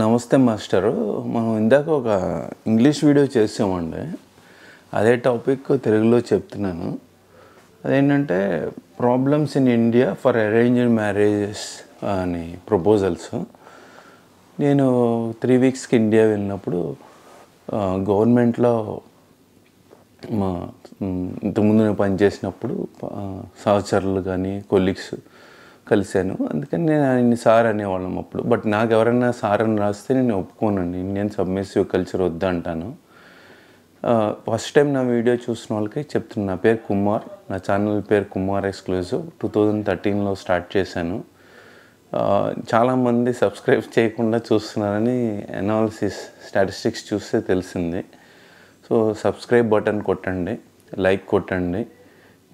నమస్తే మాస్టరు మనం ఇందాక ఒక ఇంగ్లీష్ వీడియో చేసామండి అదే టాపిక్ తెలుగులో చెప్తున్నాను అదేంటంటే problems in India for arranged marriages అని ప్రపోజల్స్ నేను త్రీ వీక్స్కి ఇండియా వెళ్ళినప్పుడు గవర్నమెంట్లో మా ఇంతకుముందు నేను పనిచేసినప్పుడు సహచరులు కానీ కొలీగ్స్ కలిశాను అందుకని నేను ఆయన్ని సార్ అనేవాళ్ళం అప్పుడు బట్ నాకు ఎవరైనా సార్ అని రాస్తే నేను ఒప్పుకోనండి ఇండియన్ సబ్మిసివ్ కల్చర్ వద్దంటాను ఫస్ట్ టైం నా వీడియో చూసిన వాళ్ళకి చెప్తున్నా నా పేరు కుమార్ నా ఛానల్ పేరు కుమార్ ఎక్స్క్లూజివ్ టూ థౌజండ్ థర్టీన్లో స్టార్ట్ చేశాను చాలామంది సబ్స్క్రైబ్ చేయకుండా చూస్తున్నారని అనాలిసిస్ స్టాటిస్టిక్స్ చూస్తే తెలిసింది సో సబ్స్క్రైబ్ బటన్ కొట్టండి లైక్ కొట్టండి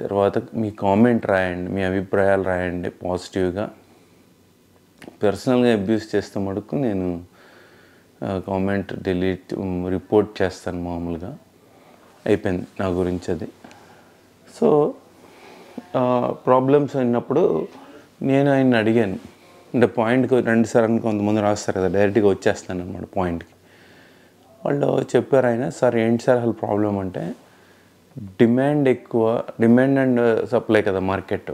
తర్వాత మీ కామెంట్ రాయండి మీ అభిప్రాయాలు రాయండి పాజిటివ్గా పర్సనల్గా అబ్యూస్ చేస్తే మటుకు నేను కామెంట్ డిలీట్ రిపోర్ట్ చేస్తాను మామూలుగా అయిపోయింది నా గురించి అది సో ప్రాబ్లమ్స్ అయినప్పుడు నేను ఆయన్ని అడిగాను అంటే పాయింట్కి రెండుసార్లు కొంతమంది రాస్తారు కదా డైరెక్ట్గా వచ్చేస్తాను అనమాట పాయింట్కి వాళ్ళు చెప్పారు ఆయన సార్ ఏంటి సార్ అసలు ప్రాబ్లం అంటే డిమాండ్ ఎక్కువ డిమాండ్ అండ్ సప్లై కదా మార్కెట్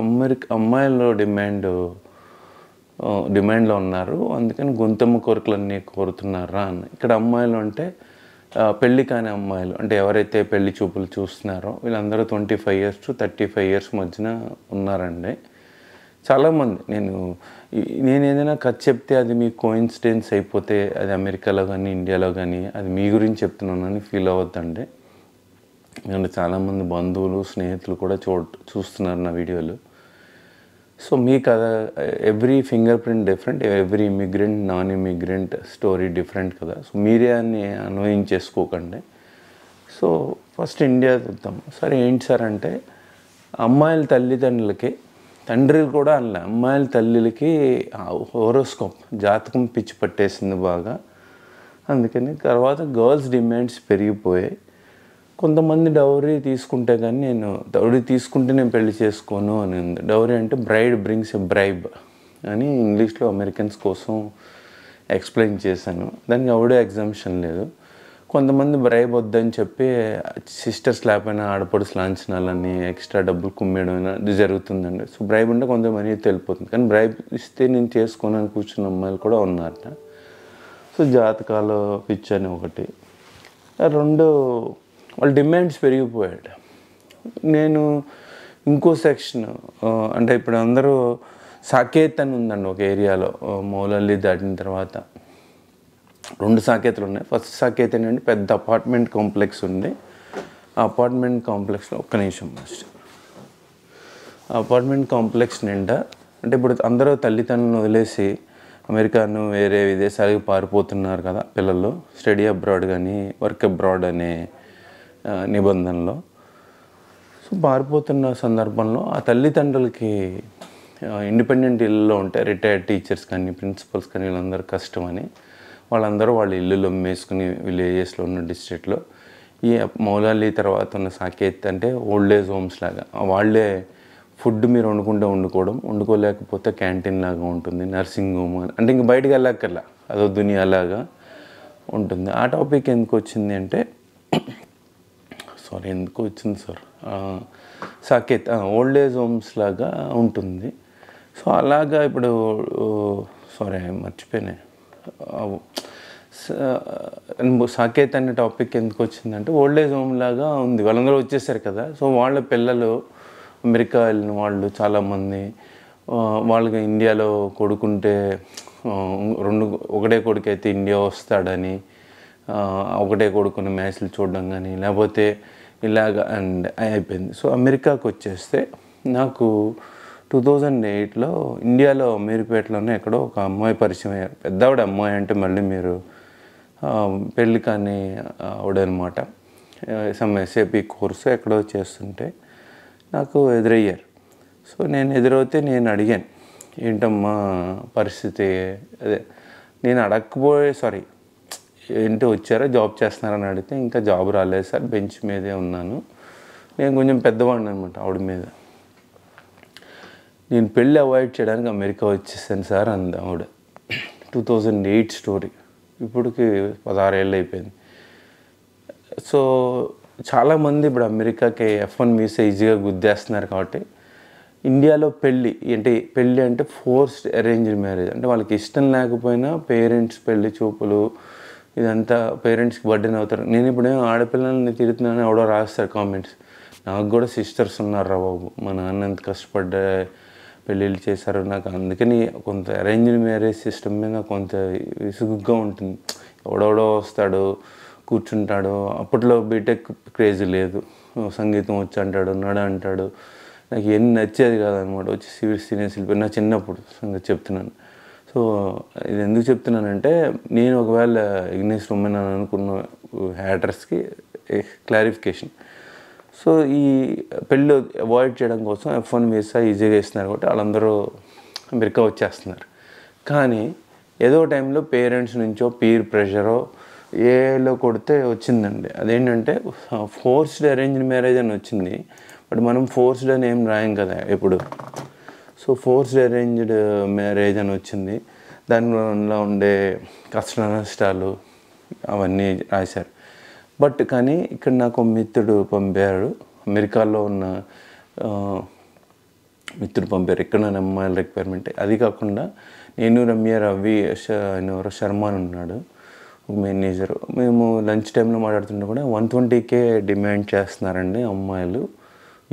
అమెరికా అమ్మాయిలు డిమాండ్ డిమాండ్లో ఉన్నారు అందుకని గుంతమ్మ కోరికలన్నీ కోరుతున్నారా అని ఇక్కడ అమ్మాయిలు అంటే పెళ్ళి కాని అమ్మాయిలు అంటే ఎవరైతే పెళ్లి చూపులు చూస్తున్నారో వీళ్ళందరూ twenty five years to thirty five years మధ్యన ఉన్నారండి చాలామంది నేను నేను ఏదైనా కథ చెప్తే అది మీ కోయిన్సిడెన్స్ అయిపోతే అది అమెరికాలో కానీ ఇండియాలో కానీ అది మీ గురించి చెప్తున్నానని ఫీల్ అవ్వద్దండి ఎందుకంటే చాలామంది బంధువులు స్నేహితులు కూడా చూ చూస్తున్నారు నా వీడియోలు సో మీ కథ every fingerprint different every immigrant non immigrant story different కదా సో మీరే అని అన్వయించేసుకోకండి సో ఫస్ట్ ఇండియా చూద్దాం సరే ఏంటి సార్ అంటే అమ్మాయిల తల్లిదండ్రులకి తండ్రి కూడా అనలే అమ్మాయిల తల్లిలకి హోరోస్కోప్ జాతకం పిచ్చి పట్టేసింది బాగా అందుకని తర్వాత గర్ల్స్ డిమాండ్స్ పెరిగిపోయాయి కొంతమంది డౌరీ తీసుకుంటే కానీ నేను డౌరీ తీసుకుంటే నేను పెళ్లి చేసుకోను అని ఉంది డౌరీ అంటే బ్రైడ్ బ్రింగ్స్ ఎ బ్రైబ్ అని ఇంగ్లీష్లో అమెరికన్స్ కోసం ఎక్స్ప్లెయిన్ చేశాను దానికి ఎవడే ఎగ్జామ్షన్ లేదు కొంతమంది బ్రైబ్ వద్దని చెప్పి సిస్టర్ స్లాబ్ అయినా ఆడపడు లాంఛనాలని ఎక్స్ట్రా డబ్బులు కుమ్మేయడం ఇది జరుగుతుందండి సో బ్రైబ్ ఉంటే కొంతమంది తెలిపోతుంది కానీ బ్రైబ్ ఇస్తే నేను చేసుకోను అని కూర్చున్న అమ్మాయిలు కూడా ఉన్నారట సో జాతకాలు పిచ్చని అని ఒకటి రెండు వాళ్ళ డిమాండ్స్ పెరిగిపోయాడు నేను ఇంకో సెక్షన్ అంటే ఇప్పుడు అందరూ సాకేత్ అని ఉందండి ఒక ఏరియాలో మౌలల్లి దాటిన తర్వాత రెండు సాకేతలు ఉన్నాయి ఫస్ట్ సాకేత్ ఏంటంటే పెద్ద అపార్ట్మెంట్ కాంప్లెక్స్ ఉంది ఆ అపార్ట్మెంట్ కాంప్లెక్స్లో ఒక్క నిమిషం మస్ట్ అపార్ట్మెంట్ కాంప్లెక్స్ నిండా అంటే ఇప్పుడు అందరూ తల్లిదండ్రులను వదిలేసి అమెరికాను వేరే విదేశాలకు పారిపోతున్నారు కదా పిల్లలు స్టడీ అబ్రాడ్ కానీ వర్క్ అబ్రాడ్ అనే నిబంధనలో సో పారిపోతున్న సందర్భంలో ఆ తల్లిదండ్రులకి ఇండిపెండెంట్ ఇళ్ళలో ఉంటే రిటైర్డ్ టీచర్స్ కానీ ప్రిన్సిపల్స్ కానీ వీళ్ళందరూ కష్టం అని వాళ్ళందరూ వాళ్ళ ఇల్లులు అమ్మేసుకుని విలేజెస్లో ఉన్న డిస్ట్రిక్ట్లో ఈ మౌలాలి తర్వాత ఉన్న సాకేత్ అంటే ఓల్డ్ ఏజ్ హోమ్స్ లాగా వాళ్ళే ఫుడ్ మీరు వండుకుంటే వండుకోవడం వండుకోలేకపోతే క్యాంటీన్ లాగా ఉంటుంది నర్సింగ్ హోమ్ అంటే ఇంక బయటకు వెళ్ళక్కర్లా అదో దునియా లాగా ఉంటుంది ఆ టాపిక్ ఎందుకు వచ్చింది అంటే సారీ ఎందుకు వచ్చింది sir Saket old age homes లాగా ఉంటుంది సో అలాగా ఇప్పుడు సారీ మర్చిపోయినాయి సాకేత్ అనే టాపిక్ ఎందుకు వచ్చిందంటే ఓల్డ్ ఏజ్ హోమ్ లాగా ఉంది వాళ్ళందరూ వచ్చేసారు కదా సో వాళ్ళ పిల్లలు అమెరికా వెళ్ళిన వాళ్ళు చాలామంది వాళ్ళకి ఇండియాలో కొడుకుంటే రెండు ఒకటే కొడుకు అయితే ఇండియా వస్తాడని ఒకటే కొడుకున్న మ్యాచ్లు చూడడం కానీ లేకపోతే ఇలాగ అండ్ అయిపోయింది సో అమెరికాకు వచ్చేస్తే నాకు టూ థౌజండ్ ఎయిట్లో ఇండియాలో మీరుపేటలోనే ఎక్కడో ఒక అమ్మాయి పరిచయం అయ్యారు పెద్దవాడు అమ్మాయి అంటే మళ్ళీ మీరు పెళ్ళి కానీ ఆవిడనమాట సమ్ ఎస్ఏపి కోర్సు ఎక్కడో చేస్తుంటే నాకు ఎదురయ్యారు సో నేను ఎదురవుతే నేను అడిగాను ఏంటమ్మా పరిస్థితి అదే నేను అడగకపోయే సారీ ఏంటి వచ్చారా జాబ్ చేస్తున్నారని అడిగితే ఇంకా జాబ్ రాలేదు సార్ బెంచ్ మీదే ఉన్నాను నేను కొంచెం పెద్దవాడిని అనమాట ఆవిడ మీద నేను పెళ్ళి అవాయిడ్ చేయడానికి అమెరికా వచ్చేసాను సార్ అంది ఆవిడ టూ థౌజండ్ ఎయిట్ స్టోరీ ఇప్పటికి పదహారేళ్ళు అయిపోయింది సో చాలామంది ఇప్పుడు అమెరికాకి ఎఫ్ వన్ వీసా ఈజీగా గుద్దేస్తున్నారు కాబట్టి ఇండియాలో పెళ్ళి అంటే పెళ్ళి అంటే ఫోర్స్డ్ అరేంజ్డ్ మ్యారేజ్ అంటే వాళ్ళకి ఇష్టం లేకపోయినా పేరెంట్స్ పెళ్ళి చూపులు ఇదంతా పేరెంట్స్కి బర్డెన్ అవుతారు నేను ఇప్పుడేం ఆడపిల్లల్ని తిరుగుతున్నాను ఎవడో రాస్తారు కామెంట్స్ నాకు కూడా సిస్టర్స్ ఉన్నారు రా బాబు మా నాన్న ఎంత కష్టపడ్డా పెళ్ళిళ్ళు చేశారు నాకు అందుకని కొంత అరేంజ్డ్ మ్యారేజ్ సిస్టమ్ మీద కొంత విసుగుగా ఉంటుంది ఎవడెవడో వస్తాడు కూర్చుంటాడు అప్పట్లో బీటెక్ క్రేజ్ లేదు సంగీతం వచ్చి అంటాడు నడ అంటాడు నాకు ఎన్ని నచ్చేది కాదనమాట వచ్చి సివిల్స్ సీనియర్ వెళ్ళిపోయి నా చిన్నప్పుడు సంగతి చెప్తున్నాను సో ఇది ఎందుకు చెప్తున్నానంటే నేను ఒకవేళ ఇగ్నెస్ ఉమెన్ అని అనుకున్న హ్యాటర్స్కి క్లారిఫికేషన్ సో ఈ పెళ్ళి అవాయిడ్ చేయడం కోసం ఎఫ్ వన్ వీసా ఈజీగా ఇస్తున్నారు కాబట్టి వాళ్ళందరూ అమెరికా వచ్చేస్తున్నారు కానీ ఏదో టైంలో పేరెంట్స్ నుంచో పీర్ ప్రెషరో ఏలో కొడితే వచ్చిందండి అదేంటంటే ఫోర్స్డ్ అరేంజ్డ్ మ్యారేజ్ అని వచ్చింది బట్ మనం ఫోర్స్డ్ అని ఏం రాయం కదా ఎప్పుడు సో ఫోర్స్డ్ అరేంజ్డ్ మ్యారేజ్ అని వచ్చింది దానిలో ఉండే కష్ట నష్టాలు అవన్నీ రాశారు బట్ కానీ ఇక్కడ నాకు మిత్రుడు పంపారు అమెరికాలో ఉన్న మిత్రుడు పంపారు ఎక్కడ అమ్మాయిల రిక్వైర్మెంట్ అది కాకుండా నేను రమ్య రవి శర్మ అని ఉన్నాడు మేనేజర్ మేము లంచ్ టైంలో మాట్లాడుతుంటే కూడా వన్ ట్వంటీకే డిమాండ్ చేస్తున్నారండి అమ్మాయిలు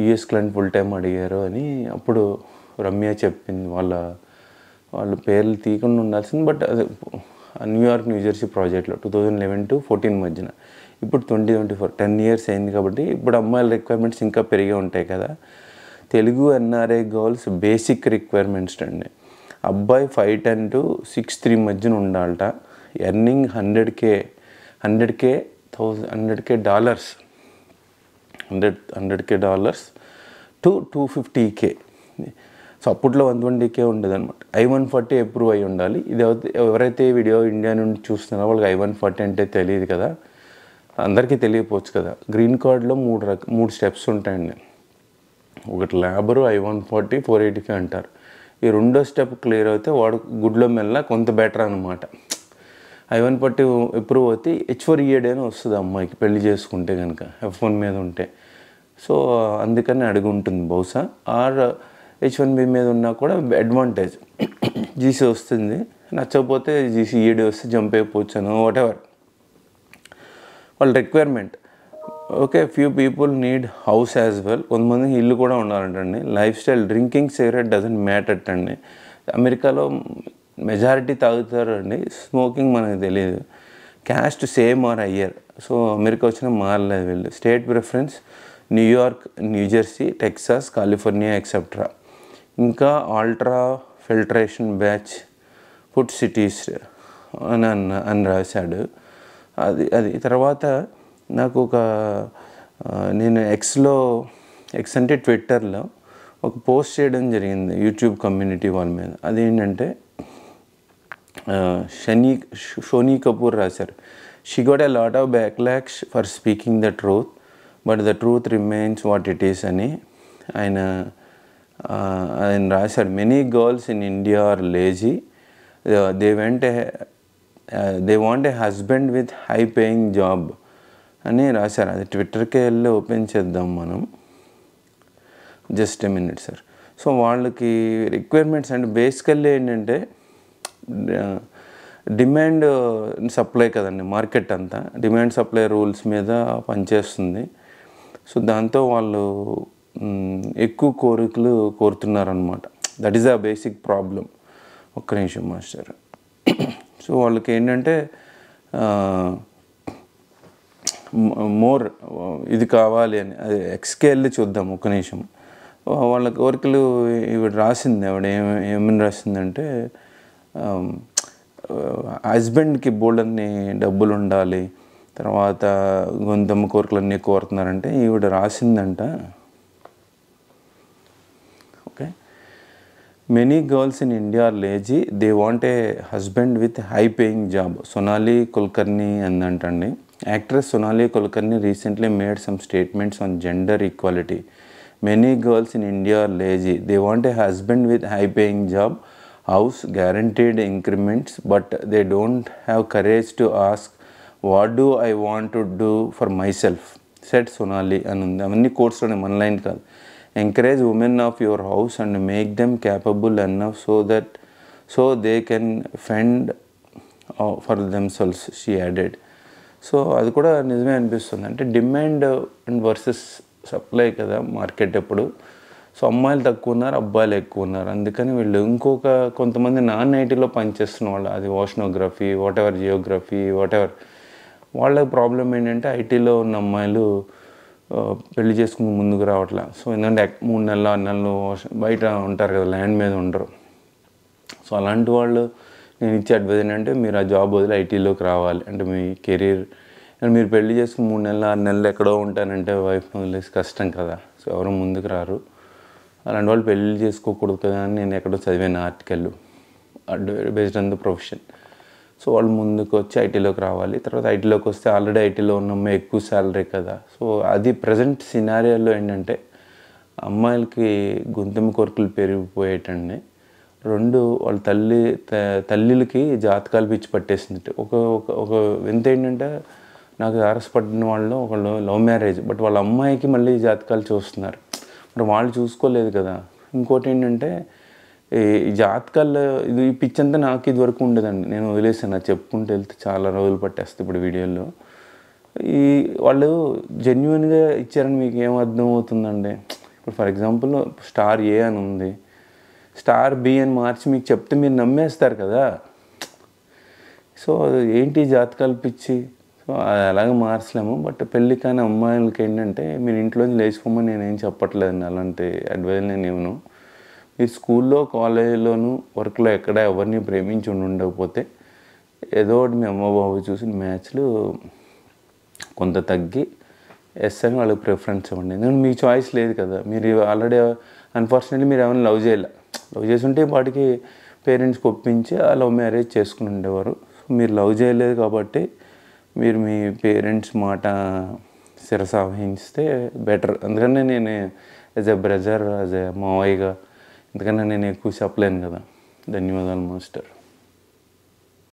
యూఎస్ క్లైంట్ ఫుల్ టైం అడిగారు అని అప్పుడు రమ్య చెప్పింది వాళ్ళ వాళ్ళ పేర్లు తీయకుండా ఉండాల్సింది బట్ అదే న్యూయార్క్ న్యూజెర్సీ ప్రాజెక్ట్లో two thousand eleven to fourteen మధ్యన ఇప్పుడు twenty twenty four ten years అయింది కాబట్టి ఇప్పుడు అమ్మాయిల రిక్వైర్మెంట్స్ ఇంకా పెరిగి ఉంటాయి కదా Telugu NRI girls basic requirements అండి అబ్బాయి five ten to six three మధ్యన ఉండాలట earning hundred K hundred K thousand hundred K dollars hundred hundred K dollars to two fifty K so అప్పట్లో వన్ ట్వంటీకే ఉండదు అనమాట ఐ వన్ ఫార్టీ అప్రూవ్ అయి ఉండాలి ఇది ఎవరైతే వీడియో ఇండియా నుండి చూస్తున్నారో వాళ్ళకి ఐ వన్ ఫార్టీ అంటే తెలియదు కదా అందరికీ తెలియపోవచ్చు కదా గ్రీన్ కార్డ్లో మూడు రక మూడు స్టెప్స్ ఉంటాయండి ఒకటి labour I one forty four five అంటారు ఈ రెండో స్టెప్ క్లియర్ అయితే వాడు గుడ్లో మెల్ల కొంత బెటర్ అనమాట ఐ వన్ ఫార్టీ అప్రూవ్ అయితే హెచ్ ఫోర్ ఇయర్డ్ e అని వస్తుంది అమ్మాయికి పెళ్లి చేసుకుంటే కనుక ఎఫ్ఫోన్ వన్ మీద ఉంటే సో అందుకని అడుగుంటుంది బహుశా ఆర్ హెచ్ వన్ బి మీద ఉన్నా కూడా అడ్వాంటేజ్ జీసీ వస్తుంది నచ్చకపోతే జీసీ ఈడీ e వస్తే జంప్ అయిపోవచ్చాను వాట్ ఎవర్ వాళ్ళ requirement okay few people need house as well కొంతమంది ఇల్లు కూడా ఉండాలంటండి lifestyle drinking cigarette doesn't matter అండి అమెరికాలో మెజారిటీ తాగుతారండి స్మోకింగ్ మనకు తెలియదు caste same or Iyer so America వచ్చిన మారలేదు వీళ్ళు state preference New York New Jersey Texas California etcetera ఇంకా ultra filtration batch food cities అని అన్న అని రాశాడు అది అది తర్వాత నాకు ఒక నేను ఎక్స్లో ఎక్స్ అంటే ట్విట్టర్లో ఒక పోస్ట్ చేయడం జరిగింది యూట్యూబ్ కమ్యూనిటీ వాళ్ళ మీద అదేంటంటే షనీ షోనీ కపూర్ రాశారు she got a lot of backlash for speaking the truth but the truth remains what it is అని ఆయన ఆయన రాశాడు many girls in India are lazy they want they want a husband with high paying job అని రాశారు అది ట్విట్టర్కే వెళ్ళి open చేద్దాం మనం just a minute sir so వాళ్ళకి రిక్వైర్మెంట్స్ అంటే బేసికల్లీ ఏంటంటే డిమాండ్ సప్లై కదండి మార్కెట్ అంతా డిమాండ్ సప్లై రూల్స్ మీద పనిచేస్తుంది సో దాంతో వాళ్ళు ఎక్కువ కోరికలు కోరుతున్నారనమాట that is a basic problem ఒక్క నిమిషం మాస్టర్ సో వాళ్ళకి ఏంటంటే మోర్ ఇది కావాలి అని అది ఎక్స్కి వెళ్ళి చూద్దాం ఒక్క నిమిషం వాళ్ళ కోరికలు ఇవి రాసింది ఆవిడ ఏమని రాసిందంటే హస్బెండ్కి బోల్డ్ అన్ని డబ్బులు ఉండాలి తర్వాత గొంతమ్మ కోరికలన్నీ కోరుతున్నారంటే ఈవిడ రాసిందంట many girls in India are lazy they want a husband with high paying job Sonali అని అంటండి actress Sonali Kulkarni recently made some statements on gender equality many girls in India are lazy they want a husband with high paying job house guaranteed increments but they don't have courage to ask what do I want do for myself said Sonali అని ఉంది అవన్నీ కోర్సులోనే మన line కాదు women of your house and make make capable capable enough so that so they can fend for for selves she added so అది కూడా నిజమే అనిపిస్తుంది అంటే డిమాండ్ అండ్ వర్సెస్ సప్లై కదా మార్కెట్ ఎప్పుడు సో అమ్మాయిలు తక్కువ ఉన్నారు అబ్బాయిలు ఎక్కువ ఉన్నారు అందుకని వీళ్ళు ఇంకొక కొంతమంది నాన్ ఐటీలో పనిచేస్తున్న వాళ్ళు అది oceanography whatever geography whatever వాళ్ళ ప్రాబ్లం ఏంటంటే ఐటీలో ఉన్న అమ్మాయిలు పెళ్లి చేసుకుని ముందుకు రావట్లే సో ఎందుకంటే మూడు నెలలు ఆరు నెలలు బయట ఉంటారు కదా ల్యాండ్ మీద ఉంటారు సో అలాంటి వాళ్ళు నేను ఇచ్చే అడ్వైజ్ ఏంటంటే మీరు ఆ జాబ్ వదిలి ఐటీలోకి రావాలి అంటే మీ కెరీర్ మీరు పెళ్లి చేసుకుని మూడు నెలలు ఆరు నెలలు ఎక్కడో ఉంటానంటే వైఫ్ వదిలేసి కష్టం కదా సో ఎవరు ముందుకు రారు అలాంటి వాళ్ళు పెళ్లి చేసుకోకూడదు కదా అని నేను ఎక్కడో చదివాను article based on the profession so వాళ్ళు ముందుకు వచ్చి ఐటీలోకి రావాలి తర్వాత ఐటీలోకి వస్తే ఆల్రెడీ ఐటీలో ఉన్న ఎక్కువ శాలరీ కదా సో అది ప్రజెంట్ సినారియాలో ఏంటంటే అమ్మాయిలకి గొంతుమ కొరకులు పెరిగిపోయేటండి రెండు వాళ్ళ తల్లి తల్లిలకి జాతకాలు పిచ్చి పట్టేసింది ఒక ఒక ఒక వింత ఏంటంటే నాకు ఆరసపడిన వాళ్ళు ఒకళ్ళు లవ్ మ్యారేజ్ బట్ వాళ్ళ అమ్మాయికి మళ్ళీ జాతకాలు చూస్తున్నారు మరి వాళ్ళు చూసుకోలేదు కదా ఇంకోటి ఏంటంటే జాతకాల ఇది పిచ్చి అంతా నాకు ఇది వరకు ఉండేదండి నేను వదిలేసాను చెప్పుకుంటూ వెళ్తే చాలా రోజులు పట్టేస్తుంది ఇప్పుడు వీడియోలో ఈ వాళ్ళు జెన్యున్గా ఇచ్చారని మీకు ఏం అర్థం అవుతుందండి ఇప్పుడు ఫర్ ఎగ్జాంపుల్ స్టార్ ఏ అని ఉంది స్టార్ బి అని మార్చి మీకు చెప్తే మీరు నమ్మేస్తారు కదా సో ఏంటి జాతకాలు పిచ్చి సో అది అలాగే మార్చలేము బట్ పెళ్ళి కానీ అమ్మాయిలకి ఏంటంటే మీరు ఇంట్లో లేచిపోమని నేనేం చెప్పట్లేదండి అలాంటి అడ్వైజ్ నేను ఇవ్వను ఈ స్కూల్లో కాలేజీలోనూ వర్క్లో ఎక్కడ ఎవరిని ప్రేమించి ఉండకపోతే ఏదో ఒకటి మీ అమ్మ బాబు చూసిన మ్యాచ్లు కొంత తగ్గి ఎస్ వాళ్ళకి ప్రిఫరెన్స్ ఇవ్వండి ఎందుకంటే మీ చాయిస్ లేదు కదా మీరు ఆల్రెడీ అన్ఫార్చునేట్లీ మీరు ఏమైనా లవ్ చేయలే లవ్ చేస్తుంటే వాటికి పేరెంట్స్కి ఒప్పించి ఆ లవ్ మ్యారేజ్ చేసుకుని ఉండేవారు మీరు లవ్ చేయలేదు కాబట్టి మీరు మీ పేరెంట్స్ మాట శిరసాహించితే బెటర్ అందుకనే నేను as a brother as a మావయ్యగా అందుకని నేను ఎక్కువ చెప్పలేను కదా ధన్యవాదాలు మాస్టర్